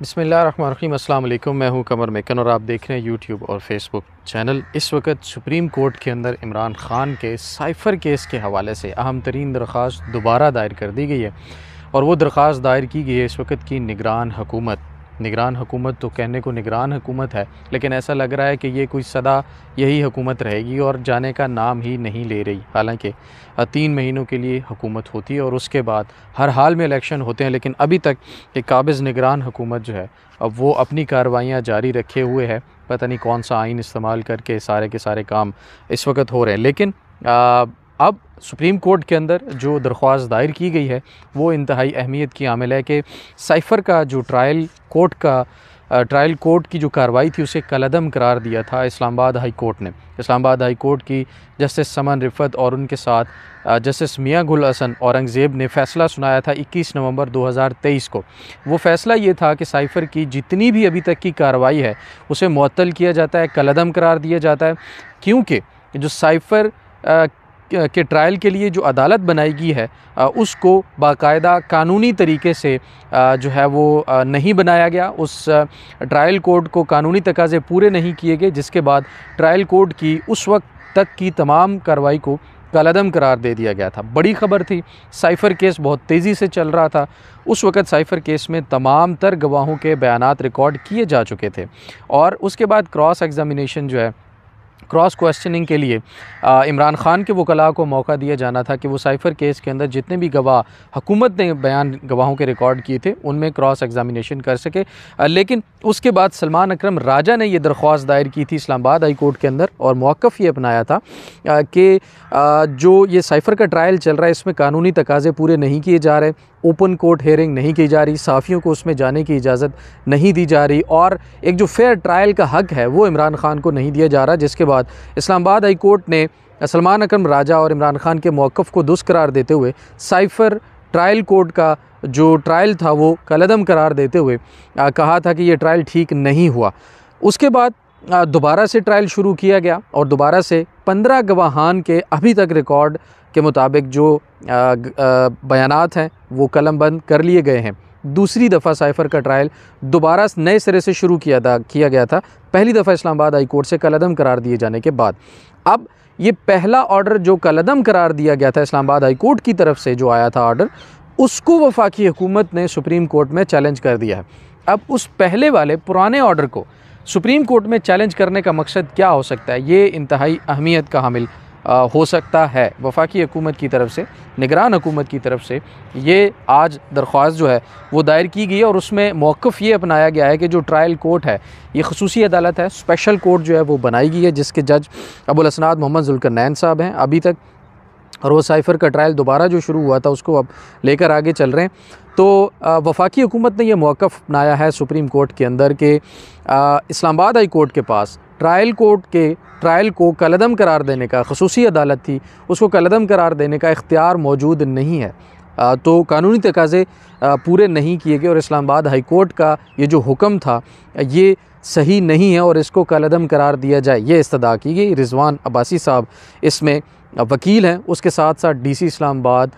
बसमीम अल्लाम मैं हूं कमर मेकन और आप देख रहे हैं यूट्यूब और फेसबुक चैनल इस वक्त सुप्रीम कोर्ट के अंदर इमरान ख़ान के साइफ़र केस के हवाले से अहम तरीन दरख्वास्त दोबारा दायर कर दी गई है और वो दरख्वास्त दायर की गई है इस वक्त की निगरान हुकूमत निगरान हुकूमत तो कहने को निगरान हुकूमत है लेकिन ऐसा लग रहा है कि ये कोई सदा यही हुकूमत रहेगी और जाने का नाम ही नहीं ले रही हालांकि तीन महीनों के लिए हुकूमत होती है और उसके बाद हर हाल में इलेक्शन होते हैं लेकिन अभी तक एक काबिज़ निगरान हुकूमत जो है अब वो अपनी कार्रवाइयाँ जारी रखे हुए है पता नहीं कौन सा आइन इस्तेमाल करके सारे के सारे काम इस वक्त हो रहे हैं लेकिन आ, अब सुप्रीम कोर्ट के अंदर जो दरख्वास्त दायर की गई है वो इंतहाई अहमियत की आमिल है कि साइफ़र का जो ट्रायल कोर्ट का ट्रायल कोर्ट की जो कार्रवाई थी उसे कलदम करार दिया था इस्लामाबाद हाई कोर्ट ने इस्लामाबाद हाई कोर्ट की जस्टिस समन रिफत और उनके साथ जस्टिस मियाँ गुल हसन औरंगज़ेब ने फ़ैसला सुनाया था 21 नवंबर 2023 को वो फ़ैसला ये था कि साइफ़र की जितनी भी अभी तक की कार्रवाई है उसे मअतल किया जाता है कलदम करार दिया जाता है क्योंकि जो साइफ़र के ट्रायल के लिए जो अदालत बनाई गई है उसको बाकायदा कानूनी तरीके से जो है वो नहीं बनाया गया उस ट्रायल कोर्ट को कानूनी तकाजे पूरे नहीं किए गए जिसके बाद ट्रायल कोर्ट की उस वक्त तक की तमाम कार्रवाई को कलदम करार दे दिया गया था बड़ी खबर थी साइफ़र केस बहुत तेज़ी से चल रहा था उस वक़्त साइफ़र केस में तमाम तर गवाहों के बयान रिकॉर्ड किए जा चुके थे और उसके बाद क्रॉस एग्ज़ामिनेशन जो है क्रॉस क्वेश्चनिंग के लिए इमरान ख़ान के वकला को मौका दिया जाना था कि वो साइफ़र केस के अंदर जितने भी गवाह हुकूमत ने बयान गवाहों के रिकॉर्ड किए थे उनमें क्रॉस एग्जामिनेशन कर सके लेकिन उसके बाद सलमान अक्रम राजा ने यह दरख्वास्त दायर की थी इस्लामाबाद हाई कोर्ट के अंदर और मौक़ ये अपनाया था कि जो ये साइफ़र का ट्रायल चल रहा है इसमें कानूनी तकाजे पूरे नहीं किए जा रहे ओपन कोर्ट हेयरिंग नहीं की जा रही साफ़ियों को उसमें जाने की इजाज़त नहीं दी जा रही और एक जो फेयर ट्रायल का हक है वो इमरान खान को नहीं दिया जा रहा जिसके बाद इस्लामाबाद हाई कोर्ट ने सलमान अकरम राजा और इमरान खान के मौक़ को दुस करार देते हुए साइफर ट्रायल कोर्ट का जो ट्रायल था वो कलदम करार देते हुए आ, कहा था कि ये ट्रायल ठीक नहीं हुआ उसके बाद दोबारा से ट्रायल शुरू किया गया और दोबारा से पंद्रह गवाहान के अभी तक रिकॉर्ड के मुताबिक जो बयान हैं वो कलम बंद कर लिए गए हैं दूसरी दफ़ा साइफ़र का ट्रायल दोबारा नए सिरे से शुरू किया था किया गया था पहली दफ़ा इस्लामाबाद हाई कोर्ट से कलदम करार दिए जाने के बाद अब ये पहला ऑर्डर जो कलदम करार दिया गया था इस्लामाबाद हाई कोर्ट की तरफ से जो आया था ऑर्डर उसको वफाकी हुकूमत ने सुप्रीम कोर्ट में चैलेंज कर दिया है अब उस पहले वाले पुराने ऑर्डर को सुप्रीम कोर्ट में चैलेंज करने का मकसद क्या हो सकता है ये इंतहाई अहमियत का हामिल हो सकता है वफाकी हकूमत की तरफ से निगरान हकूमत की तरफ से ये आज दरख्वास्त जो है वो दायर की गई है और उसमें मौक़ ये अपनाया गया है कि जो ट्रायल कोर्ट है ये खसूसी अदालत है स्पेशल कोर्ट जो है वो बनाई गई है जिसके जज अबुलसनाद मोहम्मद जुल्कर साहब हैं अभी तक और वो साइफ़र का ट्रायल दोबारा जो शुरू हुआ था उसको अब लेकर आगे चल रहे हैं तो वफाकी हुकूमत ने यह मौक़ अपनाया है सुप्रीम कोर्ट के अंदर के इस्लामाबाद हाई कोर्ट के पास ट्रायल कोर्ट के ट्रायल को कलदम करार देने का खसूसी अदालत थी उसको कलदम करार देने का इख्तियार मौजूद नहीं है तो कानूनी तकाजे पूरे नहीं किए गए और इस्लामाबाद हाई कोर्ट का ये जो हुक्म था ये सही नहीं है और इसको कलदम करार दिया जाए ये इस्तदा की गई रिजवान अब्बासी साहब इसमें वकील हैं उसके साथ साथ डीसी इस्लामाबाद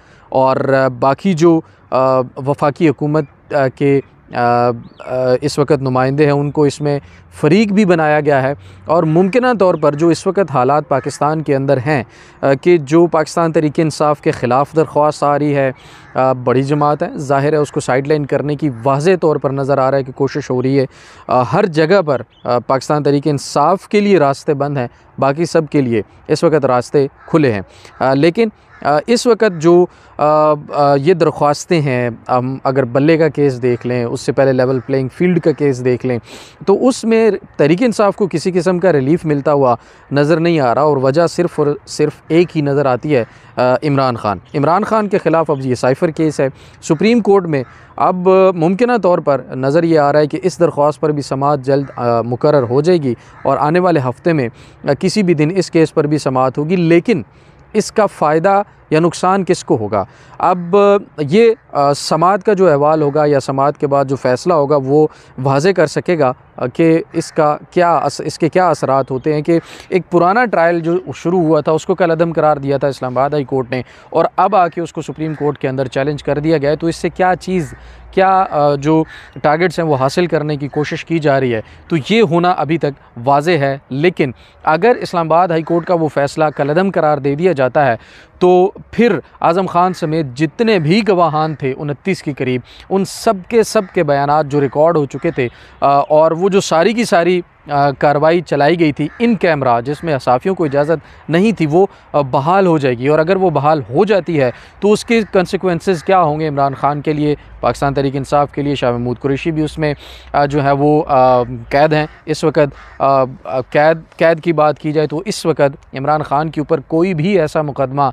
और बाकी जो वफाकी हुकूमत के इस वक्त नुमाइंदे हैं उनको इसमें फरीक भी बनाया गया है और मुमकिन तौर पर जो इस वक्त हालात पाकिस्तान के अंदर हैं कि जो पाकिस्तान तरीके इंसाफ के ख़िलाफ़ दरख्वास्त आ रही है बड़ी जमात है ज़ाहिर है उसको साइड लाइन करने की वाज तौर पर नज़र आ रहा है कि कोशिश हो रही है हर जगह पर पाकिस्तान तरीके इंसाफ के लिए रास्ते बंद हैं बाकी सब के लिए इस वक्त रास्ते खुले हैं लेकिन इस वक्त जो ये दरख्वास्तें हैं हम अगर बल्ले का केस देख लें उससे पहले लेवल प्लेइंग फील्ड का केस देख लें तो उसमें तहरीक इंसाफ को किसी किस्म का रिलीफ मिलता हुआ नज़र नहीं आ रहा और वजह सिर्फ और सिर्फ एक ही नज़र आती है इमरान ख़ान इमरान ख़ान के ख़िलाफ़ अब ये साइफ़र केस है सुप्रीम कोर्ट में अब मुमकिन तौर पर नज़र ये आ रहा है कि इस दरख्वास्त पर भी समात जल्द मुकर हो जाएगी और आने वाले हफ़्ते में किसी भी दिन इस केस पर भी समात होगी लेकिन इसका फ़ायदा या नुकसान किसको होगा अब ये समाज का जो अहवाल होगा या समाज के बाद जो फ़ैसला होगा वो वाजे कर सकेगा कि इसका क्या अस, इसके क्या असरात होते हैं कि एक पुराना ट्रायल जो शुरू हुआ था उसको कल अदम करार दिया था इस्लामाबाद हाई कोर्ट ने और अब आके उसको सुप्रीम कोर्ट के अंदर चैलेंज कर दिया गया है तो इससे क्या चीज़ क्या जो टारगेट्स हैं वो हासिल करने की कोशिश की जा रही है तो ये होना अभी तक वाज है लेकिन अगर इस्लामाबाद हाई कोर्ट का वो फ़ैसला कलदम करार दे दिया जाता है तो फिर आज़म ख़ान समेत जितने भी गवाहान थे उनतीस के करीब उन सब के सब के बयान जो रिकॉर्ड हो चुके थे और वो जो सारी की सारी कार्रवाई चलाई गई थी इन कैमरा जिसमें साफ़ियों को इजाज़त नहीं थी वो बहाल हो जाएगी और अगर वो बहाल हो जाती है तो उसके कंसिक्वेंसेस क्या होंगे इमरान ख़ान के लिए पाकिस्तान तरीक इंसाफ के लिए शाह महमूद कुरेशी भी उसमें जो है वो कैद हैं इस वक्त कैद कैद की बात की जाए तो इस वक्त इमरान ख़ान के ऊपर कोई भी ऐसा मुकदमा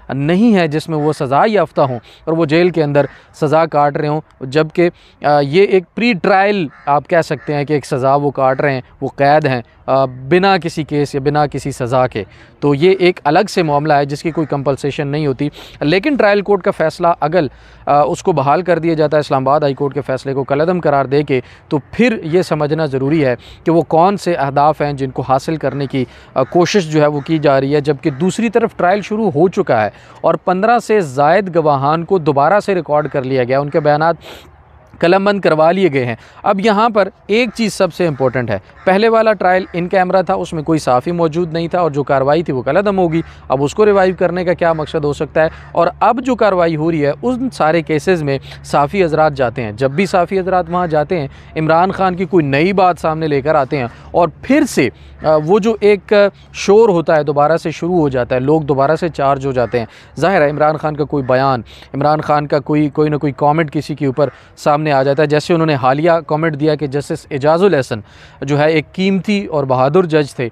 नहीं है जिसमें वो सज़ा याफ्ता हों और वो जेल के अंदर सज़ा काट रहे हों जबकि ये एक प्री ट्रायल आप कह सकते हैं कि एक सज़ा वो काट रहे हैं वो कैद हैं बिना किसी केस या बिना किसी सज़ा के तो ये एक अलग से मामला है जिसकी कोई कंपलसेशन नहीं होती लेकिन ट्रायल कोर्ट का फ़ैसला अगल उसको बहाल कर दिया जाता है इस्लामाबाद हाई कोर्ट के फ़ैसले को कलदम करार दे के तो फिर ये समझना ज़रूरी है कि वो कौन से अहदाफ़ हैं जिनको हासिल करने की कोशिश जो है वो की जा रही है जबकि दूसरी तरफ ट्रायल शुरू हो चुका है और पंद्रह से जायद गवाहान को दोबारा से रिकॉर्ड कर लिया गया उनके बयान कलमबंद करवा लिए गए हैं अब यहाँ पर एक चीज़ सबसे इंपॉर्टेंट है पहले वाला ट्रायल इन कैमरा था उसमें कोई साफ़ी मौजूद नहीं था और जो कार्रवाई थी वो कल दम होगी अब उसको रिवाइव करने का क्या मकसद हो सकता है और अब जो कार्रवाई हो रही है उन सारे केसेज़ में साफ़ी हजरात जाते हैं जब भी साफ़ी हजरात वहाँ जाते हैं इमरान खान की कोई नई बात सामने लेकर आते हैं और फिर से वो जो एक शोर होता है दोबारा से शुरू हो जाता है लोग दोबारा से चार्ज हो जाते हैं ज़ाहिर है इमरान खान का कोई बयान इमरान खान का कोई कोई ना कोई कॉमेंट किसी के ऊपर सामने सामने आ जाता है जैसे उन्होंने हालिया कमेंट दिया कि जस्टिस एजाजुल जो है एक कीमती और बहादुर जज थे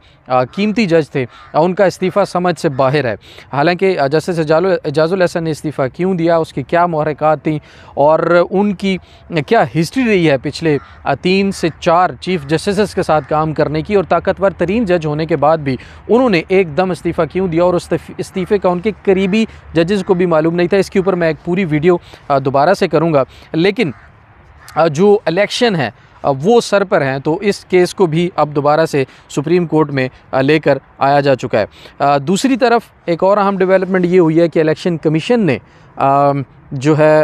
कीमती जज थे उनका इस्तीफ़ा समझ से बाहर है हालांकि जस्टिस एजाजुल ने इस्तीफ़ा क्यों दिया उसकी क्या महरक़ात थी और उनकी क्या हिस्ट्री रही है पिछले तीन से चार चीफ जस्टिस के साथ काम करने की और ताकतवर तरीन जज होने के बाद भी उन्होंने एकदम इस्तीफ़ा क्यों दिया और इस्तीफ़े का उनके करीबी जजेस को भी मालूम नहीं था इसके ऊपर मैं एक पूरी वीडियो दोबारा से करूँगा लेकिन जो इलेक्शन है वो सर पर हैं तो इस केस को भी अब दोबारा से सुप्रीम कोर्ट में लेकर आया जा चुका है दूसरी तरफ एक और अहम डेवलपमेंट ये हुई है कि इलेक्शन कमीशन ने जो है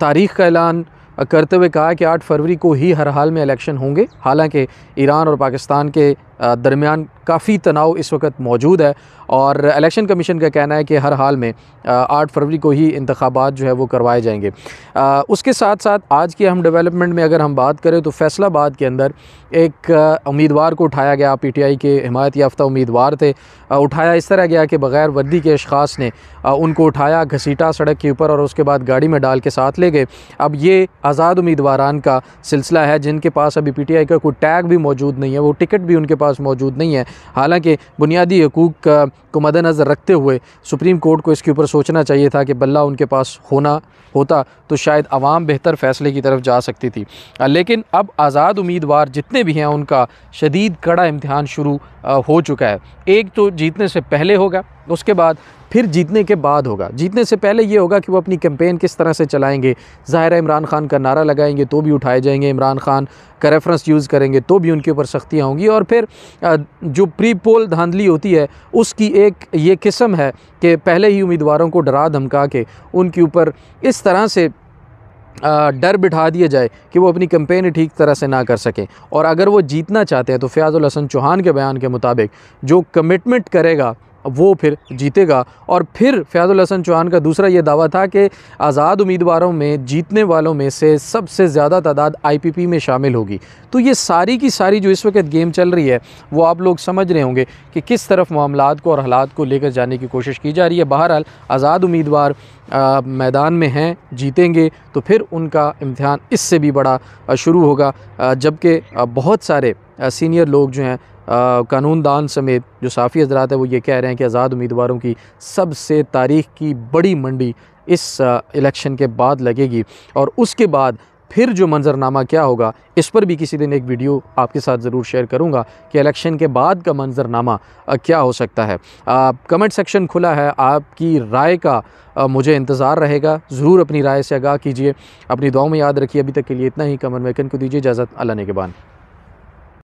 तारीख़ का ऐलान करते हुए कहा कि 8 फरवरी को ही हर हाल में इलेक्शन होंगे हालांकि ईरान और पाकिस्तान के दरमियान काफ़ी तनाव इस वक्त मौजूद है और इलेक्शन कमीशन का कहना है कि हर हाल में आठ फरवरी को ही इंतबात जो है वो करवाए जाएंगे आ, उसके साथ साथ आज की हम डेवलपमेंट में अगर हम बात करें तो फैसलाबाद के अंदर एक उम्मीदवार को उठाया गया पी टी आई के हमायत याफ्ता उम्मीदवार थे आ, उठाया इस तरह गया कि बग़ैर वर्दी के अशास ने आ, उनको उठाया घसीटा सड़क के ऊपर और उसके बाद गाड़ी में डाल के साथ ले गए अब ये आज़ाद उम्मीदवारान का सिलसिला है जिनके पास अभी पी टी आई का कोई टैग भी मौजूद नहीं है वो टिकट भी उनके पास मौजूद नहीं है हालांकि बुनियादी हकूक़ को मद्दनज़र रखते हुए सुप्रीम कोर्ट को इसके ऊपर सोचना चाहिए था कि बल्ला उनके पास होना होता तो शायद आवाम बेहतर फ़ैसले की तरफ जा सकती थी लेकिन अब आज़ाद उम्मीदवार जितने भी हैं उनका शदीद कड़ा इम्तहान शुरू हो चुका है एक तो जीतने से पहले होगा उसके बाद फिर जीतने के बाद होगा जीतने से पहले ये होगा कि वो अपनी कैंपेन किस तरह से चलाएंगे ज़ाहिर इमरान खान का नारा लगाएंगे तो भी उठाए जाएंगे इमरान खान का रेफरेंस यूज़ करेंगे तो भी उनके ऊपर सख्तियाँ होंगी और फिर जो प्री पोल धांधली होती है उसकी एक ये किस्म है कि पहले ही उम्मीदवारों को डरा धमका के उनके ऊपर इस तरह से डर बिठा दिया जाए कि वो अपनी कंपेन ठीक तरह से ना कर सकें और अगर वो जीतना चाहते हैं तो फ़याज़ुल हसन चौहान के बयान के मुताबिक जो कमिटमेंट करेगा वो फिर जीतेगा और फिर फ़याजुल हसन चौहान का दूसरा ये दावा था कि आज़ाद उम्मीदवारों में जीतने वालों में से सबसे ज़्यादा तादाद आईपीपी में शामिल होगी तो ये सारी की सारी जो इस वक्त गेम चल रही है वो आप लोग समझ रहे होंगे कि किस तरफ मामला को और हालात को लेकर जाने की कोशिश की जा रही है बहरहाल आज़ाद उम्मीदवार मैदान में हैं जीतेंगे तो फिर उनका इम्तहान इससे भी बड़ा शुरू होगा जबकि बहुत सारे सीनियर लोग जो हैं कानून दान समेत जो साफ़ी हजरात है वो ये कह रहे हैं कि आज़ाद उम्मीदवारों की सबसे तारीख की बड़ी मंडी इस इलेक्शन के बाद लगेगी और उसके बाद फिर जो मंज़रनामा क्या होगा इस पर भी किसी दिन एक वीडियो आपके साथ ज़रूर शेयर करूंगा कि इलेक्शन के बाद का मंज़रनामा क्या हो सकता है आप कमेंट सेक्शन खुला है आपकी राय का आ, मुझे इंतज़ार रहेगा ज़रूर अपनी राय से आगाह कीजिए अपनी दुआओं में याद रखिए अभी तक के लिए इतना ही कमर मेकन को दीजिए इजाज़त अल्लाह ने के बाद